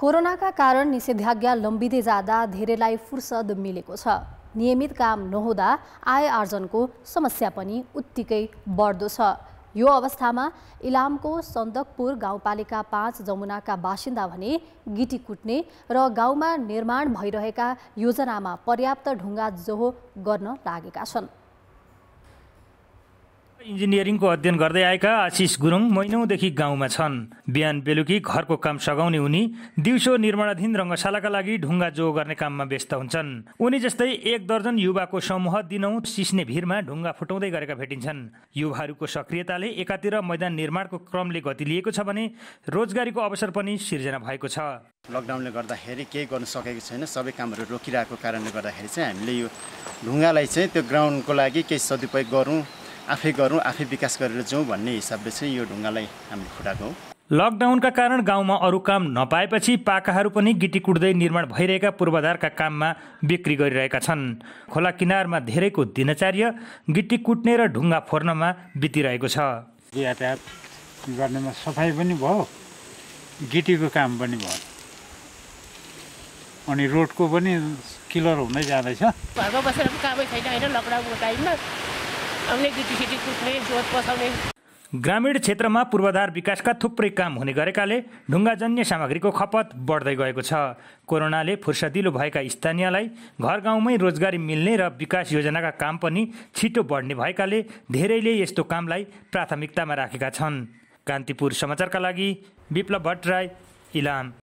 कोरोनाका कारण निषेधाज्ञा लम्बिँदै जाँदा धेरैलाई फुर्सद मिलेको छ नियमित काम नहुँदा आय आर्जनको समस्या पनि उत्तिकै बढ्दो छ यो अवस्थामा इलामको सन्दकपुर गाउँपालिका पाँच जमुनाका बासिन्दा भने गिटी कुट्ने र गाउँमा निर्माण भइरहेका योजनामा पर्याप्त ढुङ्गा जोहो गर्न लागेका छन् इन्जिनियरिङको अध्ययन गर्दै आएका आशिष गुरुङ महिनौदेखि गाउँमा छन् बिहान बेलुकी घरको काम सघाउने उनी दिउँसो निर्माणाधीन रङ्गशालाका लागि ढुङ्गा जो गर्ने काममा व्यस्त हुन्छन् उनी जस्तै एक दर्जन युवाको समूह दिनौँ सिस्ने भिरमा ढुङ्गा फुटाउँदै गरेका भेटिन्छन् युवाहरूको सक्रियताले एकातिर मैदान निर्माणको क्रमले गति लिएको छ भने रोजगारीको अवसर पनि सिर्जना भएको छ लकडाउनले गर्दाखेरि केही गर्न सकेको छैन सबै कामहरू रोकिरहेको कारणले गर्दाखेरि चाहिँ हामीले यो ढुङ्गालाई चाहिँ त्यो ग्राउन्डको लागि केही सदुपयोग गरौँ आफै गरौँ आफै विकास गरेर जाउँ भन्ने हिसाबले चाहिँ यो ढुङ्गालाई हामीले फुटाएको लकडाउनका कारण गाउँमा अरू काम नपाएपछि पाकाहरू पनि गिटी कुट्दै निर्माण भइरहेका पूर्वाधारका काममा बिक्री गरिरहेका छन् खोला किनारमा धेरैको दिनचार्य गिटी कुट्ने र ढुङ्गा फोर्नमा बितिरहेको छ यातायात गर्नेमा सफाइ पनि भयो गिटीको काम पनि भयो अनि रोडको पनि किलर हुँदै जाँदैछ घरमा बसेर कामै छैन होइन लकडाउनको टाइममा ग्रामीण क्षेत्रमा पूर्वाधार विकासका थुप्रै काम हुने गरेकाले ढुङ्गाजन्य सामग्रीको खपत बढ्दै गएको छ कोरोनाले फुर्सदिलो भएका स्थानीयलाई घर गाउँमै रोजगारी मिल्ने र विकास योजनाका काम पनि छिटो बढ्ने भएकाले धेरैले यस्तो कामलाई प्राथमिकतामा राखेका छन् कान्तिपुर समाचारका लागि विप्लव भट्टराई इलाम